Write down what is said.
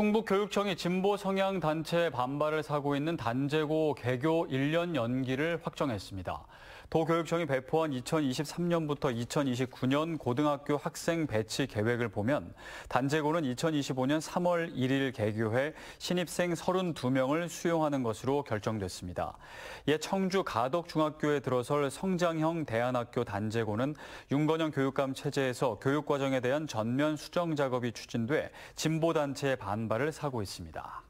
충북교육청이 진보 성향 단체의 반발을 사고 있는 단재고 개교 1년 연기를 확정했습니다. 도교육청이 배포한 2023년부터 2029년 고등학교 학생 배치 계획을 보면 단재고는 2025년 3월 1일 개교해 신입생 32명을 수용하는 것으로 결정됐습니다. 예 청주 가덕중학교에 들어설 성장형 대안학교 단제고는 윤건영 교육감 체제에서 교육과정에 대한 전면 수정 작업이 추진돼 진보단체의 반발을 사고 있습니다.